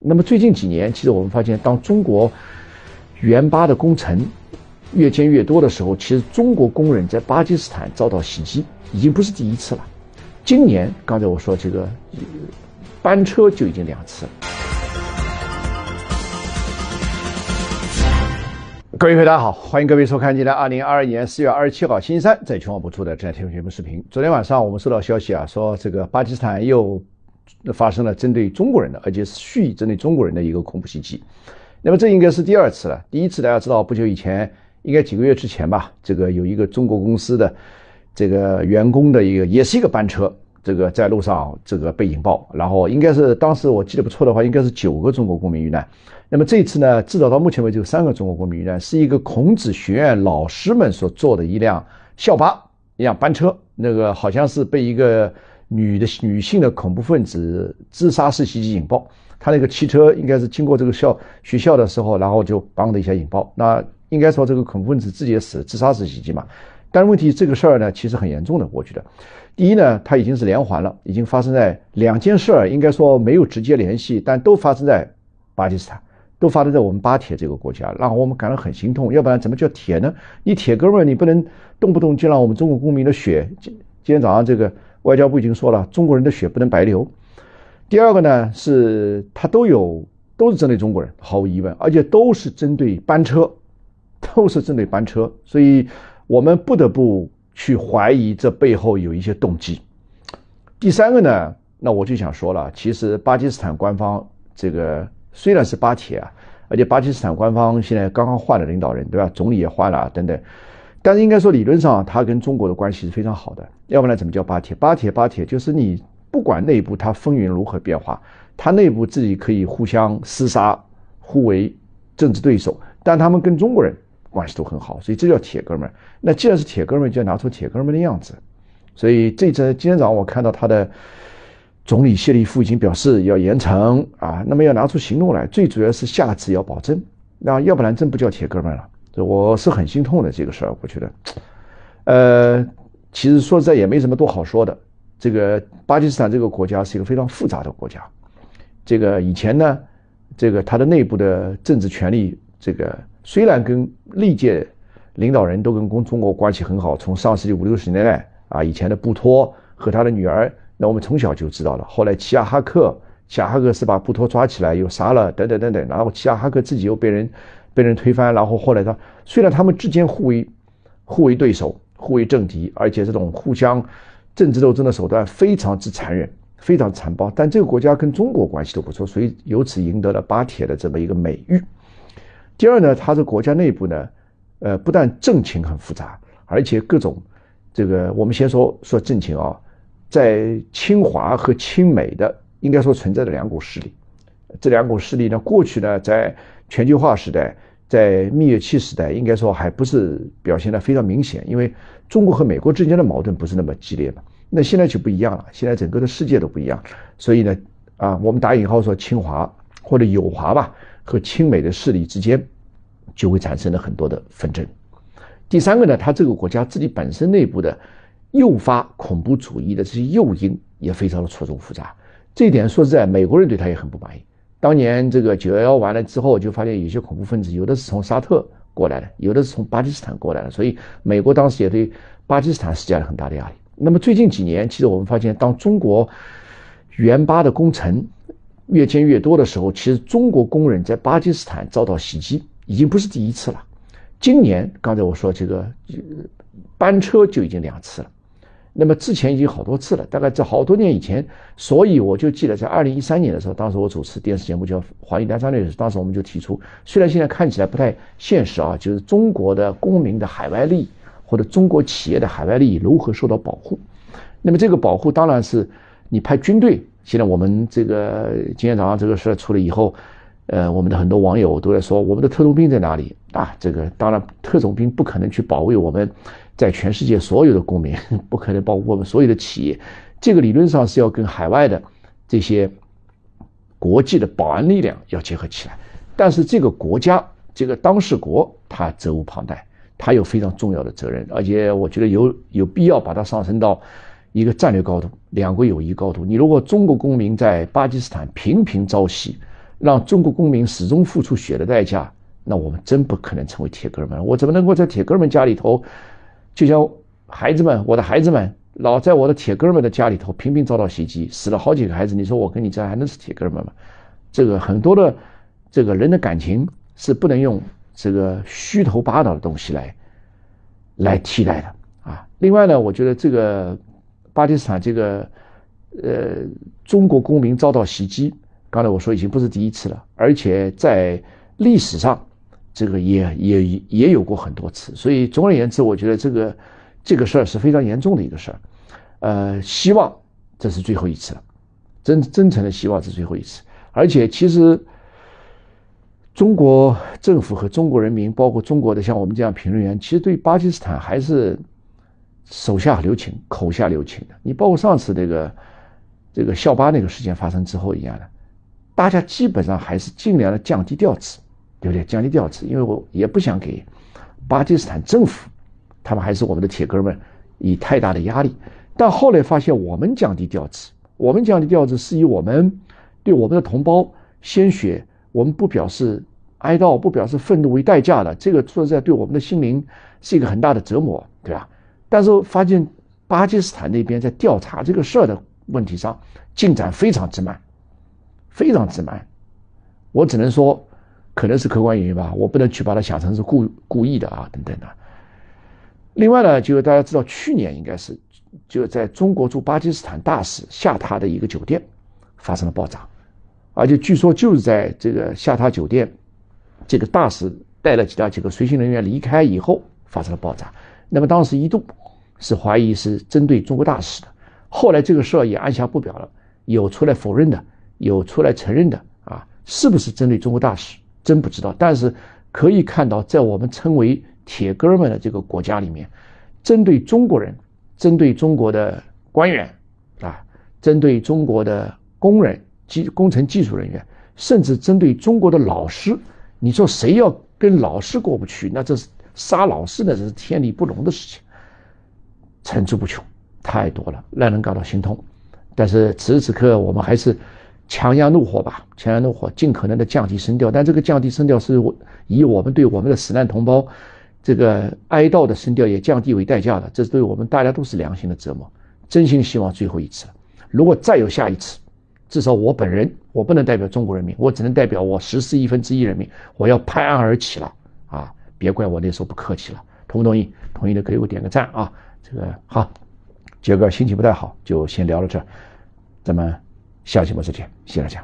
那么最近几年，其实我们发现，当中国援巴的工程越建越多的时候，其实中国工人在巴基斯坦遭到袭击已经不是第一次了。今年刚才我说这个班车就已经两次了。各位朋友，大家好，欢迎各位收看今天二零二二年四月二十七号，期三在全网播出的这期天》闻节目视频。昨天晚上我们收到消息啊，说这个巴基斯坦又。发生了针对中国人的，而且是蓄意针对中国人的一个恐怖袭击。那么这应该是第二次了。第一次大家知道，不久以前，应该几个月之前吧，这个有一个中国公司的这个员工的一个，也是一个班车，这个在路上这个被引爆，然后应该是当时我记得不错的话，应该是九个中国公民遇难。那么这一次呢，至少到目前为止有三个中国公民遇难，是一个孔子学院老师们所坐的一辆校巴、一辆班车，那个好像是被一个。女的女性的恐怖分子自杀式袭击引爆，他那个汽车应该是经过这个校学校的时候，然后就砰的一下引爆。那应该说这个恐怖分子自己也死，自杀式袭击嘛。但问题这个事儿呢，其实很严重的，我觉得。第一呢，它已经是连环了，已经发生在两件事儿，应该说没有直接联系，但都发生在巴基斯坦，都发生在我们巴铁这个国家，让我们感到很心痛。要不然怎么叫铁呢？你铁哥们儿，你不能动不动就让我们中国公民的血。今今天早上这个。外交部已经说了，中国人的血不能白流。第二个呢，是他都有都是针对中国人，毫无疑问，而且都是针对班车，都是针对班车，所以我们不得不去怀疑这背后有一些动机。第三个呢，那我就想说了，其实巴基斯坦官方这个虽然是巴铁啊，而且巴基斯坦官方现在刚刚换了领导人，对吧？总理也换了，等等。但是应该说，理论上他跟中国的关系是非常好的，要不然怎么叫巴铁？巴铁，巴铁就是你不管内部他风云如何变化，他内部自己可以互相厮杀、互为政治对手，但他们跟中国人关系都很好，所以这叫铁哥们那既然是铁哥们就要拿出铁哥们的样子。所以这次今天早上我看到他的总理谢利夫已经表示要严惩啊，那么要拿出行动来，最主要是下次要保证，那要不然真不叫铁哥们了。我是很心痛的这个事儿，我觉得，呃，其实说实在也没什么多好说的。这个巴基斯坦这个国家是一个非常复杂的国家。这个以前呢，这个它的内部的政治权力，这个虽然跟历届领导人都跟中中国关系很好，从上世纪五六十年代啊，以前的布托和他的女儿，那我们从小就知道了。后来齐亚哈克，齐亚哈克是把布托抓起来又杀了，等等等等，然后齐亚哈克自己又被人。被人推翻，然后后来他虽然他们之间互为互为对手，互为政敌，而且这种互相政治斗争的手段非常之残忍，非常残暴。但这个国家跟中国关系都不错，所以由此赢得了巴铁的这么一个美誉。第二呢，它是国家内部呢，呃，不但政情很复杂，而且各种这个我们先说说政情啊，在清华和清美的应该说存在着两股势力。这两股势力呢，过去呢，在全球化时代，在蜜月期时代，应该说还不是表现的非常明显，因为中国和美国之间的矛盾不是那么激烈嘛。那现在就不一样了，现在整个的世界都不一样，所以呢，啊，我们打引号说清华或者友华吧，和亲美的势力之间就会产生了很多的纷争。第三个呢，他这个国家自己本身内部的诱发恐怖主义的这些诱因也非常的错综复杂，这一点说实在，美国人对他也很不满意。当年这个九幺幺完了之后，就发现有些恐怖分子有的是从沙特过来的，有的是从巴基斯坦过来的，所以美国当时也对巴基斯坦施加了很大的压力。那么最近几年，其实我们发现，当中国援巴的工程越建越多的时候，其实中国工人在巴基斯坦遭到袭击已经不是第一次了。今年刚才我说这个班车就已经两次了。那么之前已经好多次了，大概在好多年以前，所以我就记得在二零一三年的时候，当时我主持电视节目叫《华语男商量》，当时我们就提出，虽然现在看起来不太现实啊，就是中国的公民的海外利益或者中国企业的海外利益如何受到保护？那么这个保护当然是你派军队。现在我们这个今天早上这个事出了以后，呃，我们的很多网友都在说，我们的特种兵在哪里？啊，这个当然特种兵不可能去保卫我们。在全世界所有的公民，不可能包括我们所有的企业，这个理论上是要跟海外的这些国际的保安力量要结合起来。但是这个国家，这个当事国，他责无旁贷，他有非常重要的责任。而且我觉得有有必要把它上升到一个战略高度、两国友谊高度。你如果中国公民在巴基斯坦频频遭袭，让中国公民始终付出血的代价，那我们真不可能成为铁哥们我怎么能够在铁哥们家里头？就像孩子们，我的孩子们，老在我的铁哥们的家里头频频遭到袭击，死了好几个孩子。你说我跟你这还能是铁哥们吗？这个很多的，这个人的感情是不能用这个虚头巴脑的东西来，来替代的啊。另外呢，我觉得这个巴基斯坦这个，呃，中国公民遭到袭击，刚才我说已经不是第一次了，而且在历史上。这个也也也有过很多次，所以总而言之，我觉得这个这个事儿是非常严重的一个事儿。呃，希望这是最后一次了，真真诚的希望是最后一次。而且其实中国政府和中国人民，包括中国的像我们这样评论员，其实对巴基斯坦还是手下留情、口下留情的。你包括上次那个这个校巴那个事件发生之后一样的，大家基本上还是尽量的降低调子。对不对？降低调子，因为我也不想给巴基斯坦政府，他们还是我们的铁哥们，以太大的压力。但后来发现，我们降低调子，我们降低调子是以我们对我们的同胞鲜血，我们不表示哀悼，不表示愤怒为代价的。这个说实在，对我们的心灵是一个很大的折磨，对吧？但是发现巴基斯坦那边在调查这个事儿的问题上进展非常之慢，非常之慢。我只能说。可能是客观原因吧，我不能去把它想成是故故意的啊，等等的。另外呢，就大家知道，去年应该是就在中国驻巴基斯坦大使下榻的一个酒店发生了爆炸，而且据说就是在这个下榻酒店，这个大使带了几大几个随行人员离开以后发生了爆炸。那么当时一度是怀疑是针对中国大使的，后来这个事儿也按下不表了，有出来否认的，有出来承认的啊，是不是针对中国大使？真不知道，但是可以看到，在我们称为“铁哥们”的这个国家里面，针对中国人，针对中国的官员，啊，针对中国的工人、技工程技术人员，甚至针对中国的老师，你说谁要跟老师过不去？那这是杀老师呢，这是天理不容的事情，层出不穷，太多了，让人感到心痛。但是此时此刻，我们还是。强压怒火吧，强压怒火，尽可能的降低声调，但这个降低声调是以我们对我们的死难同胞这个哀悼的声调也降低为代价的，这是对我们大家都是良心的折磨。真心希望最后一次如果再有下一次，至少我本人，我不能代表中国人民，我只能代表我十四亿分之一人民，我要拍案而起了啊！别怪我那时候不客气了，同不同意？同意的给我点个赞啊！这个好，杰哥心情不太好，就先聊到这儿，咱们。下期我们再见，谢大家。